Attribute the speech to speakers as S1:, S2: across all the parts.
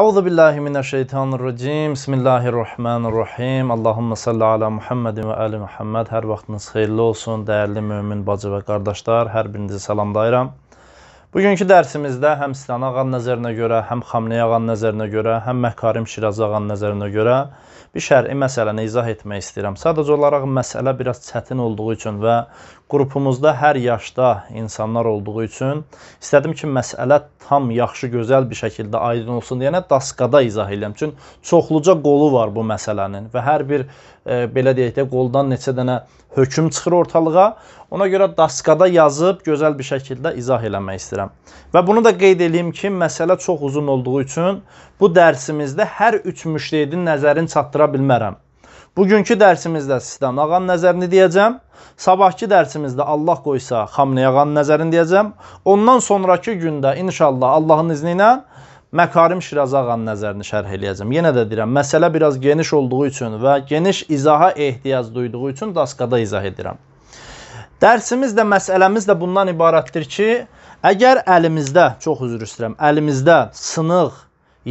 S1: Euzu billahi mineşşeytanirracim. Bismillahirrahmanirrahim. Allahumme salli ala Muhammedin ve ali Muhammed. Hər vaxtınız xeyirli olsun, dəyərli mömin bacı və qardaşlar. Hər birinizi salamlayıram. Bugünkü dərsimizdə həm Sinan ağanın nəzərinə görə, həm Xamneyə ağanın nəzərinə görə, həm Məhkarim Şiraz ağanın nəzərinə görə bir şər'i məsələni izah etmək istəyirəm. Sadəcə olaraq məsələ biraz çətin olduğu üçün və qrupumuzda hər yaşda insanlar olduğu üçün istədim ki, məsələ tam yaxşı, gözəl bir şəkildə aydın olsun deyənə daskada izah eləyəm. Çünki çoxluca qolu var bu məsələnin və hər bir e, belə deyək də qoldan neçə dənə hökm çıxır ortalığa. Ona görə daskada yazıb gözəl bir şəkildə izah eləmək istəyirəm. Və bunu da qeyd eləyim ki, məsələ çox uzun olduğu üçün bu dərsimizdə hər üç müştehidin nəzərini çatdıra bilmərəm. Bugünkü dərsimizdə sistemli ağanın nəzərini deyəcəm. Sabahki dərsimizdə Allah qoysa Xamni ağanın nəzərini deyəcəm. Ondan sonrakı gündə inşallah Allahın izni ilə Məkarim Şiraz ağanın nəzərini şərh eləyəcəm. Yenə də deyirəm, məsələ biraz geniş olduğu üçün və geniş izaha ehtiyac duyduğu üçün daskada izah edirəm. Dərsimiz də, məsələmiz də bundan ibarətdir ki, əgər əlimizdə, çox üzr istəyirəm, əlimizdə sınıq,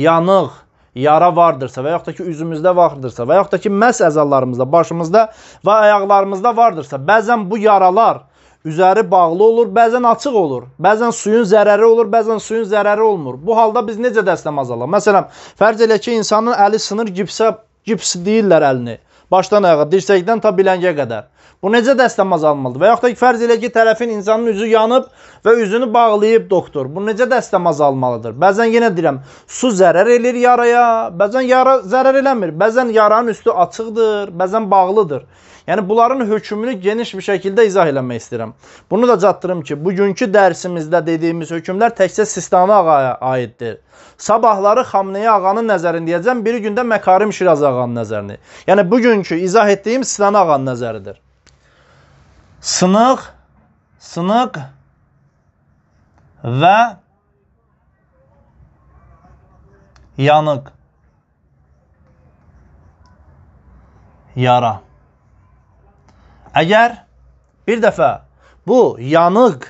S1: yanıq, yara vardırsa və yaxud da ki, üzümüzdə vardırsa və yaxud da ki, məhz əzallarımızda, başımızda və ayaqlarımızda vardırsa, bəzən bu yaralar üzəri bağlı olur, bəzən açıq olur. Bəzən suyun zərəri olur, bəzən suyun zərəri olmur. Bu halda biz necə dəstəmaz alaq? Məsələn, fərz elə ki, insanın əli sınır gipsə, gips deyirlər əlini. Başdan ayağa, dirsəkdən ta biləngiyə qədər. Bu necə dəstəmaz alınmalıdır? Və yaxud da ki, fərz elə ki, tərəfin insanın üzü yanıb və üzünü bağlayıb doktor. Bu necə dəstəmaz almalıdır? Bəzən yenə deyirəm, su zərər eləyir yaraya, bəzən yara zərər eləmir. Bəzən yaranın üstü açıqdır, bəzən bağlıdır. Yəni bunların hökmünü geniş bir şəkildə izah eləmək istəyirəm. Bunu da çatdırım ki, bugünkü dərsimizdə dediyimiz hökmlər təkcə Sistani ağaya aiddir. Sabahları Xamneyi ağanın nəzərini deyəcəm, bir gündə Məkarim Şiraz ağanın nəzərini. Yəni bugünkü izah etdiyim Sistani ağanın nəzəridir. Sınıq, sınıq və yanıq yara Əgər bir dəfə bu yanıq,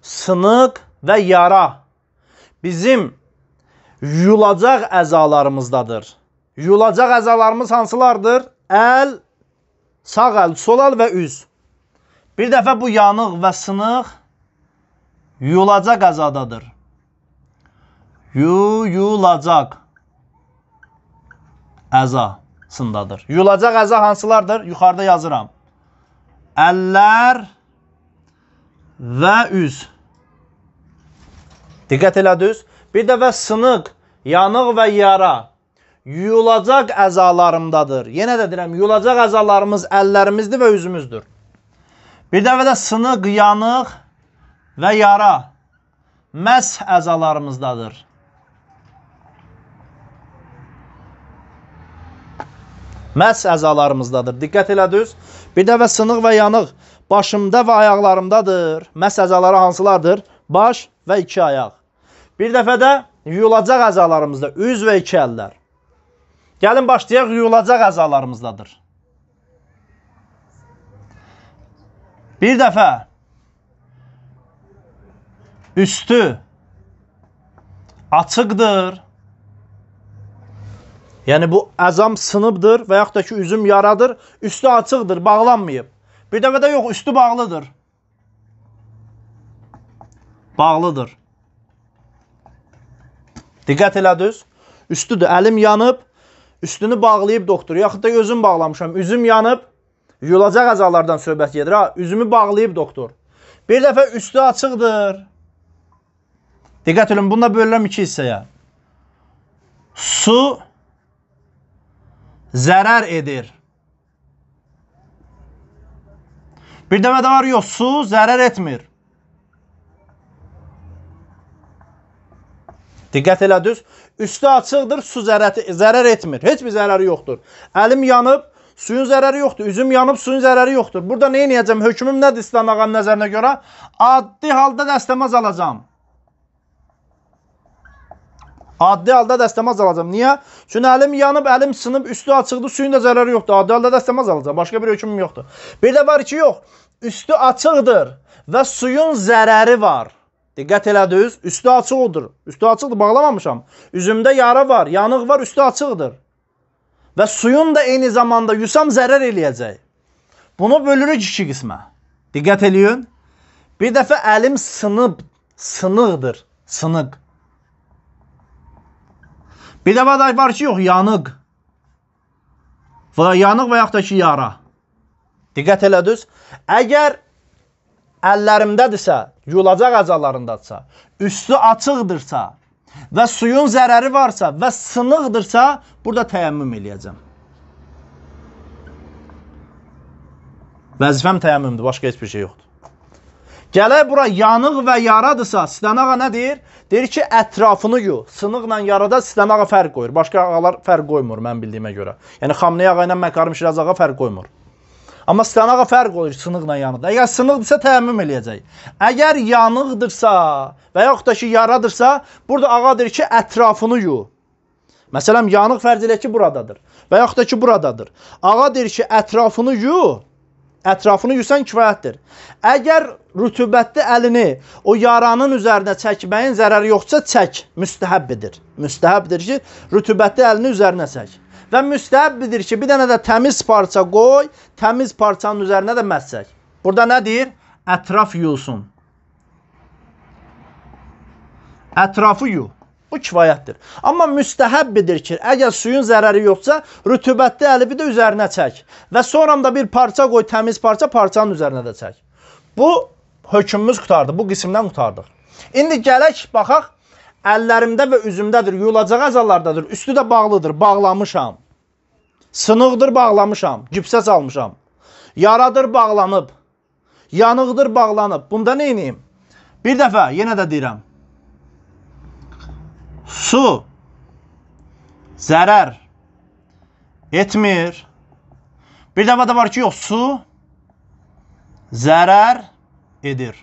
S1: sınıq və yara bizim yuyulacaq əzalarımızdadır. Yuyulacaq əzalarımız hansılardır? Əl, sağ əl, sol əl və üz. Bir dəfə bu yanıq və sınıq yuyulacaq əzadadır. Yuyulacaq əzasındadır. Yuyulacaq əza hansılardır? Yuxarıda yazıram. Əllər və üz. Diqqət elə düz. Bir də və sınıq, yanıq və yara yuyulacaq əzalarımdadır. Yenə də deyirəm, yuyulacaq əzalarımız əllərimizdir və üzümüzdür. Bir də və də sınıq, yanıq və yara məs əzalarımızdadır. Məhz əzalarımızdadır. Diqqət elə düz. Bir də və sınıq və yanıq başımda və ayaqlarımdadır. Məhz əzaları hansılardır? Baş və iki ayaq. Bir dəfə də yuyulacaq əzalarımızda üz və iki əllər. Gəlin başlayaq yuyulacaq əzalarımızdadır. Bir dəfə üstü açıqdır. Yəni bu əzam sınıbdır və yaxud da ki, üzüm yaradır, üstü açıqdır, bağlanmayıb. Bir dəfə də yox, üstü bağlıdır. Bağlıdır. Diqqət elədiniz. Üstüdür, əlim yanıb, üstünü bağlayıb doktor. Yaxud da özüm bağlamışam, üzüm yanıb, yulacaq əzalardan söhbət gedir. Ha, üzümü bağlayıb doktor. Bir dəfə üstü açıqdır. Diqqət edin, bunu da bölürəm iki hissəyə. Su zərər edir. Bir demək də var, yox, su zərər etmir. Diqqət elə düz. Üstü açıqdır, su zərər, zərər etmir. Heç bir zərəri yoxdur. Əlim yanıb, suyun zərəri yoxdur. Üzüm yanıb, suyun zərəri yoxdur. Burada nə edəcəm? Hökmüm nədir İslam ağanın nəzərinə görə? Addi halda dəstəmaz alacam. Addi halda dəstəmaz alacam. Niyə? Çünki əlim yanıb, əlim sınıb, üstü açıqdır, suyun da zərəri yoxdur. Addi halda dəstəmaz alacam. Başqa bir hökmüm yoxdur. Bir də var ki, yox. Üstü açıqdır və suyun zərəri var. Diqqət elədiniz, üstü açıqdır. Üstü açıqdır, bağlamamışam. Üzümdə yara var, yanıq var, üstü açıqdır. Və suyun da eyni zamanda yusam zərər eləyəcək. Bunu bölürük iki qismə. Diqqət eləyin. Bir dəfə əlim sınıb, sınıqdır, sınıq. Bir də vədə var ki, yox, yanıq. Və yanıq və yaxud da ki, yara. Diqqət elədiniz. Əgər əllərimdədirsə, yulacaq əzalarındadırsa, üstü açıqdırsa və suyun zərəri varsa və sınıqdırsa, burada təyəmmüm eləyəcəm. Vəzifəm təyəmmümdür, başqa heç bir şey yoxdur. Gələk bura yanıq və yaradırsa, Sinan ağa nə deyir? Deyir ki, ətrafını yu, sınıqla yarada sistemə ağa fərq qoyur. Başqa ağalar fərq qoymur mən bildiyimə görə. Yəni Xamneyə ağa ilə Məkarım Şiraz ağa fərq qoymur. Amma sistemə ağa fərq qoyur sınıqla yanıqda. Əgər sınıqdırsa təəmmüm eləyəcək. Əgər yanıqdırsa və yaxud da ki, yaradırsa, burada ağa deyir ki, ətrafını yu. Məsələn, yanıq fərz elə ki, buradadır və yaxud da ki, buradadır. Ağa deyir ki, ətrafını yu ətrafını yusan kifayətdir. Əgər rütubətli əlini o yaranın üzərinə çəkməyin zərəri yoxsa çək, müstəhəbbidir. Müstəhəbbidir ki, rütubətli əlini üzərinə çək. Və müstəhəbbidir ki, bir dənə də təmiz parça qoy, təmiz parçanın üzərinə də məhz çək. Burada nə deyir? Ətraf yuyulsun. Ətrafı yuy. Bu kifayətdir. Amma müstəhəbbidir ki, əgər suyun zərəri yoxsa, rütubətli əlibi də üzərinə çək və sonra da bir parça qoy, təmiz parça parçanın üzərinə də çək. Bu hökmümüz qutardı. Bu qismdən qutardıq. İndi gələk baxaq əllərimdə və üzümdədir, yuyulacaq əzalardadır, üstü də bağlıdır, bağlamışam. Sınıqdır bağlamışam, cübsə salmışam. Yaradır bağlanıb, yanıqdır bağlanıb. Bunda nə edeyim? Bir dəfə yenə də deyirəm, Su zərər etmir. Bir dəfə də var ki, yox, su zərər edir.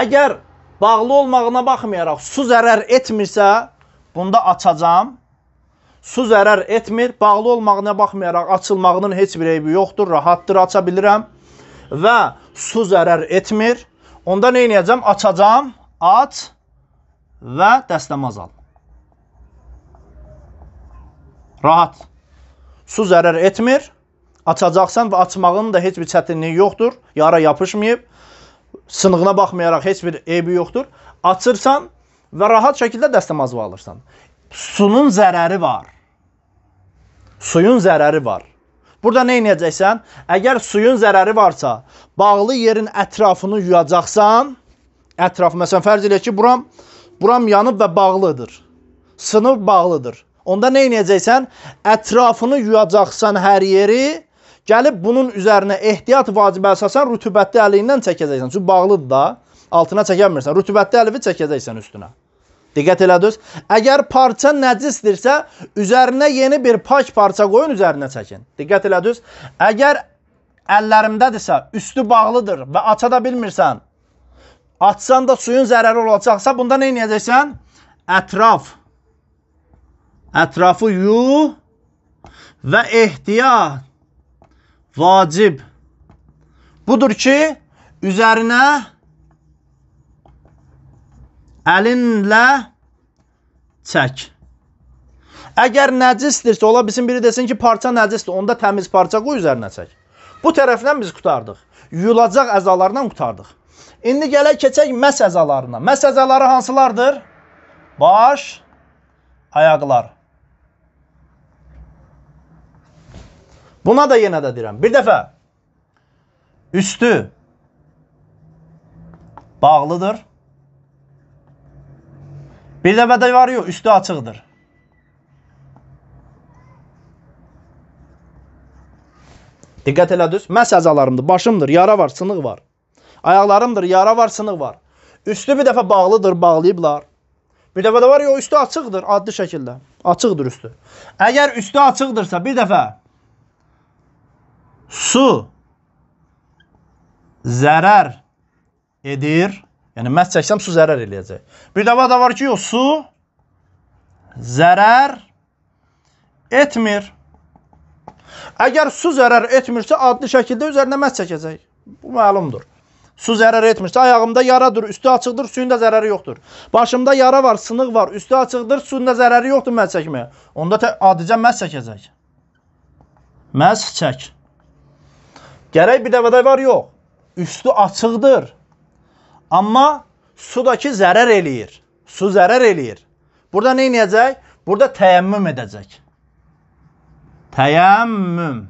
S1: Əgər bağlı olmağına baxmayaraq su zərər etmirsə, bunda açacam. Su zərər etmir, bağlı olmağına baxmayaraq açılmağının heç bir eybi yoxdur, rahatdır, aça bilirəm. Və su zərər etmir. Onda nə edəcəm? Açacam, açacam və dəstəmaz al. Rahat. Su zərər etmir. Açacaqsan və açmağının da heç bir çətinliyi yoxdur. Yara yapışmayıb. Sınığına baxmayaraq heç bir eybi yoxdur. Açırsan və rahat şəkildə dəstəmazva alırsan. Sunun zərəri var. Suyun zərəri var. Burada nə edəcəksən? Əgər suyun zərəri varsa, bağlı yerin ətrafını yuyacaqsan, ətraf, məsələn, fərz eləyək ki, buram buram yanıb və bağlıdır. Sınıb bağlıdır. Onda nə edəcəksən? Ətrafını yuyacaqsan hər yeri. Gəlib bunun üzərinə ehtiyat vacibi əsasən rütubətli əliyindən çəkəcəksən. Çünki bağlıdır da. Altına çəkə bilmirsən. Rütubətli əlivi çəkəcəksən üstünə. Diqqət elədiniz? Əgər parça nəcisdirsə, üzərinə yeni bir pak parça qoyun, üzərinə çəkin. Diqqət elədiniz? Əgər əllərimdədirsə, üstü bağlıdır və aça da bilmirsən, Açsan da suyun zərəri olacaqsa, bunda nə edəcəksən? Ətraf. Ətrafı yu və ehtiyat. Vacib. Budur ki, üzərinə əlinlə çək. Əgər nəcisdirsə, ola bilsin biri desin ki, parça nəcisdir, onda təmiz parça qoy üzərinə çək. Bu tərəfdən biz qutardıq. Yuyulacaq əzalardan qutardıq. İndi gələk keçək məs əzalarına. Məs əzaları hansılardır? Baş, ayaqlar. Buna da yenə də deyirəm. Bir dəfə üstü bağlıdır. Bir dəfə də var yox, üstü açıqdır. Diqqət elə düz. Məs əzalarımdır, başımdır, yara var, sınıq var. Ayaqlarımdır, yara var, sınıq var. Üstü bir dəfə bağlıdır, bağlayıblar. Bir dəfə də var, yox, üstü açıqdır, adlı şəkildə. Açıqdır üstü. Əgər üstü açıqdırsa, bir dəfə su zərər edir. Yəni, məhz çəksəm, su zərər eləyəcək. Bir dəfə də var ki, yox, su zərər etmir. Əgər su zərər etmirsə, adlı şəkildə üzərinə məhz çəkəcək. Bu məlumdur. Su zərər etmişdir. Ayağımda yaradır, üstü açıqdır, suyun da zərəri yoxdur. Başımda yara var, sınıq var, üstü açıqdır, suyun da zərəri yoxdur məhz çəkməyə. Onda adicə məhz çəkəcək. Məhz çək. Gərək bir dəvədə var, yox. Üstü açıqdır. Amma sudakı zərər eləyir. Su zərər eləyir. Burada nə edəcək? Burada təyəmmüm edəcək. Təyəmmüm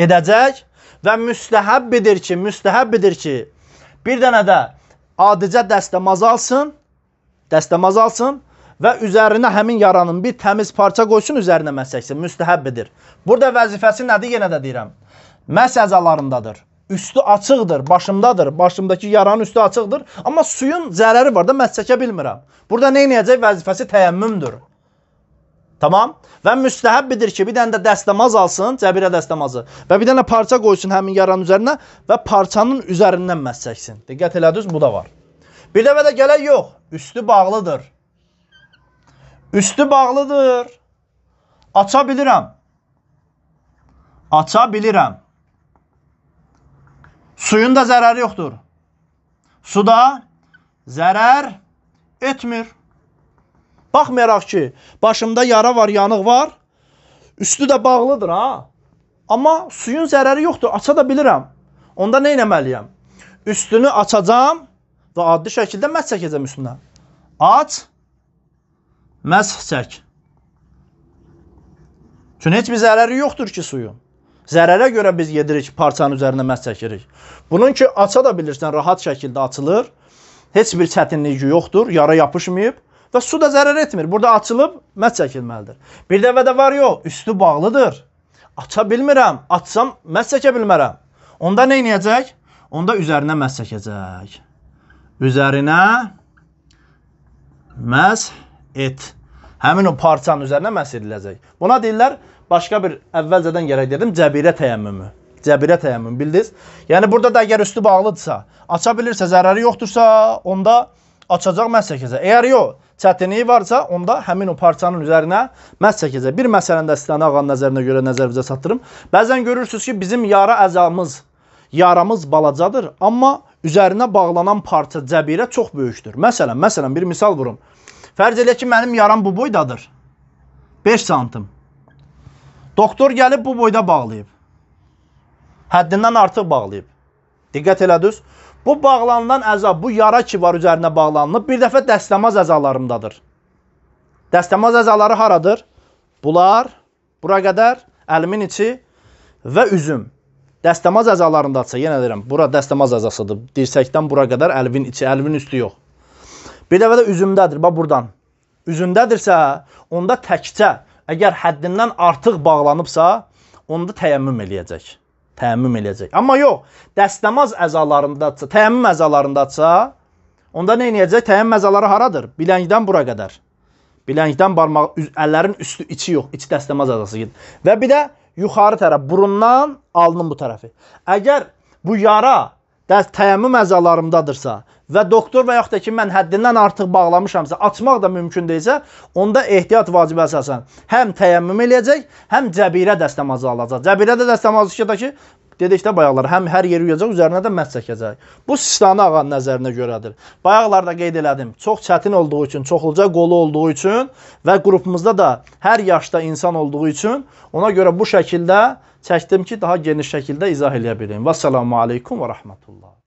S1: edəcək və müstəhəbbidir ki, müstəhəbbidir ki, bir dənə də adicə dəstəmaz alsın, dəstəmaz alsın və üzərinə həmin yaranın bir təmiz parça qoysun, üzərinə məsəksin, müstəhəbbidir. Burada vəzifəsi nədir, yenə də deyirəm, məs əzalarındadır. Üstü açıqdır, başımdadır, başımdakı yaranın üstü açıqdır, amma suyun zərəri var da məs çəkə bilmirəm. Burada nə edəcək vəzifəsi təyəmmümdür. Tamam? Və müstəhəbbidir ki, bir dənə də dəstəmaz alsın, cəbirə dəstəmazı. Və bir dənə parça qoysun həmin yaranın üzərinə və parçanın üzərindən məs çəksin. Diqqət elədiniz, bu da var. Bir dəfə də gələk yox, üstü bağlıdır. Üstü bağlıdır. Aça bilirəm. Aça bilirəm. Suyun da zərəri yoxdur. Suda zərər etmir. Baxmayaraq ki, başımda yara var, yanıq var. Üstü də bağlıdır ha. Amma suyun zərəri yoxdur. Aça da bilirəm. Onda nə etməliyəm? Üstünü açacağam və adlı şəkildə məs çəkəcəm üstünə. Aç. Məs çək. Çünki heç bir zərəri yoxdur ki suyun. Zərərə görə biz yedirik, parçanın üzərinə məs çəkirik. Bunun ki aça da bilirsən, rahat şəkildə açılır. Heç bir çətinliyi yoxdur, yara yapışmayıb və su da zərər etmir. Burada açılıb mət çəkilməlidir. Bir dəvədə var yox, üstü bağlıdır. Aça bilmirəm, açsam mət çəkə bilmərəm. Onda nə edəcək? Onda üzərinə mət çəkəcək. Üzərinə məs et. Həmin o parçanın üzərinə məs ediləcək. Buna deyirlər başqa bir əvvəlcədən gərək dedim cəbirə təyəmmümü. Cəbirə təyəmmüm bildiniz? Yəni burada da əgər üstü bağlıdırsa, aça bilirsə, zərəri yoxdursa, onda açacaq məhz çəkəcək. Əgər yox, çətinliyi varsa, onda həmin o parçanın üzərinə məhz çəkəcək. Bir məsələn də istənə ağanın nəzərinə görə nəzərinizə çatdırım. Bəzən görürsüz ki, bizim yara əzamız, yaramız balacadır, amma üzərinə bağlanan parça cəbirə çox böyükdür. Məsələn, məsələn bir misal vurum. Fərz elə ki, mənim yaram bu boydadır. 5 santım. Doktor gəlib bu boyda bağlayıb. Həddindən artıq bağlayıb. Diqqət elədiniz? Bu bağlanılan əza, bu yara ki var üzərinə bağlanılıb, bir dəfə dəstəmaz əzalarındadır. Dəstəmaz əzaları haradır? Bunlar, bura qədər əlimin içi və üzüm. Dəstəmaz əzalarındadırsa, yenə deyirəm, bura dəstəmaz əzasıdır. Dirsəkdən bura qədər əlvin içi, əlvin üstü yox. Bir dəfə də üzümdədir, bax burdan. Üzümdədirsə, onda təkcə, əgər həddindən artıq bağlanıbsa, onda təyəmmüm eləyəcək təəmmüm eləyəcək. Amma yox, dəstəmaz əzalarındadsa, təəmmüm əzalarındadsa, onda nə eləyəcək? Təəmmüm əzaları haradır? Biləngdən bura qədər. Biləngdən barmaq, əllərin üstü, içi yox, iç dəstəmaz əzası gedir. Və bir də yuxarı tərəf, burundan alnın bu tərəfi. Əgər bu yara və təyəmmüm əzalarımdadırsa və doktor və yaxud da ki, mən həddindən artıq bağlamışamsa, açmaq da mümkün deyilsə, onda ehtiyat vacibi əsasən həm təyəmmüm eləyəcək, həm cəbirə dəstəmazı alacaq. Cəbirədə dəstəmazı ki, da ki, dedik də bayaqlar, həm hər yeri yuyacaq, üzərinə də məhz çəkəcək. Bu Sistani ağanın nəzərinə görədir. Bayaqlarda qeyd elədim, çox çətin olduğu üçün, çoxluca qolu olduğu üçün və qrupumuzda da hər yaşda insan olduğu üçün ona görə bu şəkildə çəkdim ki, daha geniş şəkildə izah eləyə bilim. Vəssalamu aleykum və rəhmətullah.